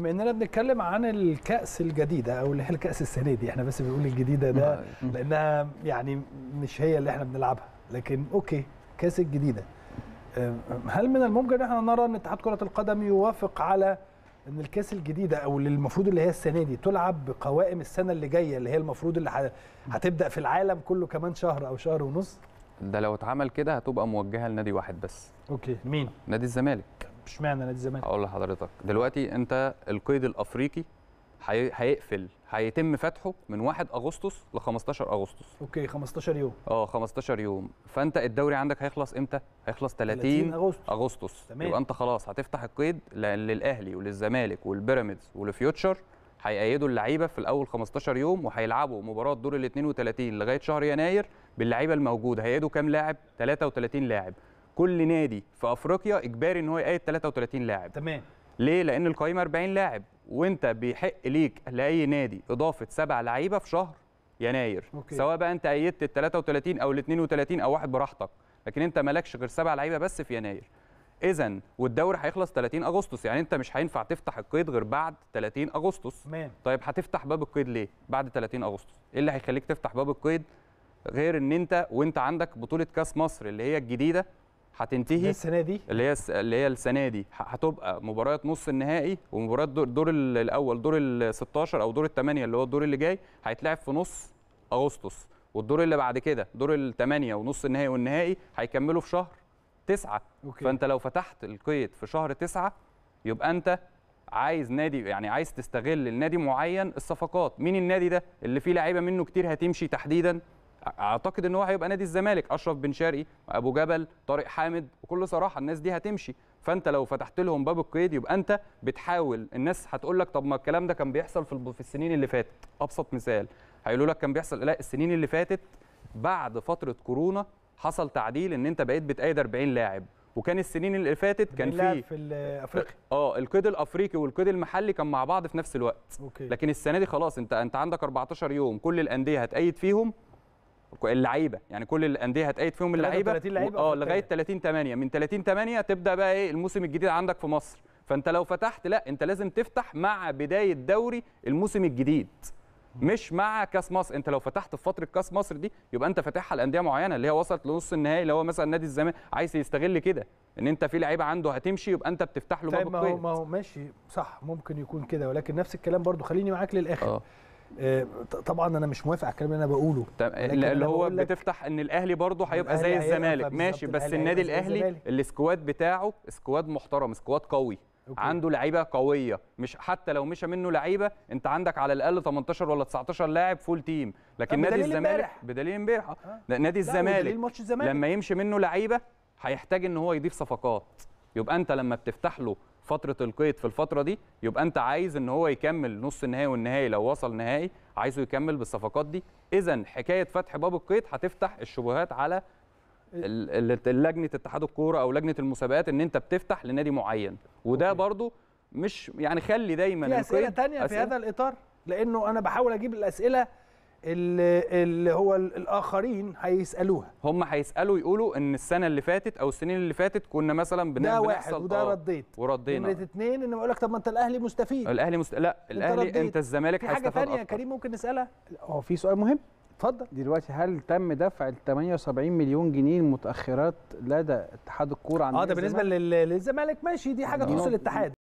بما اننا بنتكلم عن الكاس الجديده او اللي هي الكاس السنه دي احنا بس بنقول الجديده ده نعم. لانها يعني مش هي اللي احنا بنلعبها لكن اوكي كاس الجديده هل من الممكن ان احنا نرى ان اتحاد كره القدم يوافق على ان الكاس الجديده او اللي المفروض اللي هي السنه دي تلعب بقوائم السنه اللي جايه اللي هي المفروض اللي هتبدا في العالم كله كمان شهر او شهر ونص ده لو اتعمل كده هتبقى موجهه لنادي واحد بس اوكي مين نادي الزمالك اشمعنى نادي الزمالك اقول لحضرتك دلوقتي انت القيد الافريقي هيقفل هيتم فتحه من 1 اغسطس ل 15 اغسطس اوكي 15 يوم اه 15 يوم فانت الدوري عندك هيخلص امتى هيخلص 30, 30 اغسطس تمام. يبقى انت خلاص هتفتح القيد للاهلي وللزمالك والبيراميدز ولفيوتشر هيقيدوا اللعيبه في الاول 15 يوم وهيلعبوا مباراه دور ال 32 لغايه شهر يناير باللعيبه الموجوده هيقيدوا كام لاعب 33 لاعب كل نادي في افريقيا اجباري ان هو يقيد 33 لاعب تمام ليه لان القائمه 40 لاعب وانت بيحق ليك لاي نادي اضافه سبع لعيبه في شهر يناير أوكي. سواء بقى انت قيدت ال 33 او ال 32 او واحد براحتك لكن انت مالكش غير سبع لعيبه بس في يناير اذا والدوري هيخلص 30 اغسطس يعني انت مش هينفع تفتح القيد غير بعد 30 اغسطس مين. طيب هتفتح باب القيد ليه بعد 30 اغسطس ايه اللي هيخليك تفتح باب القيد غير ان انت وانت عندك بطوله كاس مصر اللي هي الجديده هتنتهي السنه دي اللي هي اللي هي السنه دي هتبقى مباريات نص النهائي ومباريات دور, الاول دور ال 16 او دور الثمانيه اللي هو الدور اللي جاي هيتلعب في نص اغسطس والدور اللي بعد كده دور الثمانيه ونص النهائي والنهائي هيكملوا في شهر تسعة أوكي. فانت لو فتحت القيد في شهر تسعة يبقى انت عايز نادي يعني عايز تستغل النادي معين الصفقات مين النادي ده اللي فيه لعيبه منه كتير هتمشي تحديدا اعتقد ان هو هيبقى نادي الزمالك اشرف بن شرقي ابو جبل طارق حامد بكل صراحه الناس دي هتمشي فانت لو فتحت لهم باب القيد يبقى انت بتحاول الناس هتقول لك طب ما الكلام ده كان بيحصل في, السنين اللي فاتت ابسط مثال هيقولوا لك كان بيحصل لا السنين اللي فاتت بعد فتره كورونا حصل تعديل ان انت بقيت بتأيد 40 لاعب وكان السنين اللي فاتت كان في في افريقيا اه القيد الافريقي والقيد المحلي كان مع بعض في نفس الوقت أوكي. لكن السنه دي خلاص انت انت عندك 14 يوم كل الانديه هتأيد فيهم اللعيبه يعني كل الانديه هتقيد فيهم اللعيبه 30 لعيبه اه لغايه 30 8 من 30 8 تبدا بقى ايه الموسم الجديد عندك في مصر فانت لو فتحت لا انت لازم تفتح مع بدايه دوري الموسم الجديد مش مع كاس مصر انت لو فتحت في فتره كاس مصر دي يبقى انت فاتحها لانديه معينه اللي هي وصلت لنص النهائي اللي هو مثلا نادي الزمالك عايز يستغل كده ان انت في لعيبه عنده هتمشي يبقى انت بتفتح له طيب ما هو ما هو ماشي صح ممكن يكون كده ولكن نفس الكلام برضو خليني معاك للاخر أوه. آه، طبعا انا مش موافق على الكلام اللي انا بقوله اللي هو بتفتح ان الاهلي برضه هيبقى زي الزمالك ماشي بس النادي الاهلي السكواد بتاعه سكواد محترم سكواد قوي أوكي. عنده لعيبه قويه مش حتى لو مشى منه لعيبه انت عندك على الاقل 18 ولا 19 لاعب فول تيم لكن آه، نادي الزمالك بدليل امبارح آه. نادي الزمالك لما يمشي منه لعيبه هيحتاج ان هو يضيف صفقات يبقى انت لما بتفتح له فتره القيد في الفتره دي يبقى انت عايز ان هو يكمل نص النهائي والنهائي لو وصل نهائي عايزه يكمل بالصفقات دي اذا حكايه فتح باب القيد هتفتح الشبهات على لجنه اتحاد الكوره او لجنه المسابقات ان انت بتفتح لنادي معين وده أوكي. برضو مش يعني خلي دايما في اسئله ثانيه في هذا الاطار لانه انا بحاول اجيب الاسئله اللي, اللي هو الاخرين هيسالوها هم هيسالوا يقولوا ان السنه اللي فاتت او السنين اللي فاتت كنا مثلا بنعمل ده واحد وده آه رديت وردينا نمره اثنين ان يقول لك طب ما انت الاهلي مستفيد الاهلي مست... لا الاهلي انت, انت الزمالك هيستفاد حاجه ثانيه يا كريم ممكن نسالها هو في سؤال مهم اتفضل دلوقتي هل تم دفع ال 78 مليون جنيه المتاخرات لدى اتحاد الكوره عن اه ده بالنسبه للزمالك ماشي دي حاجه نعم. تخص الاتحاد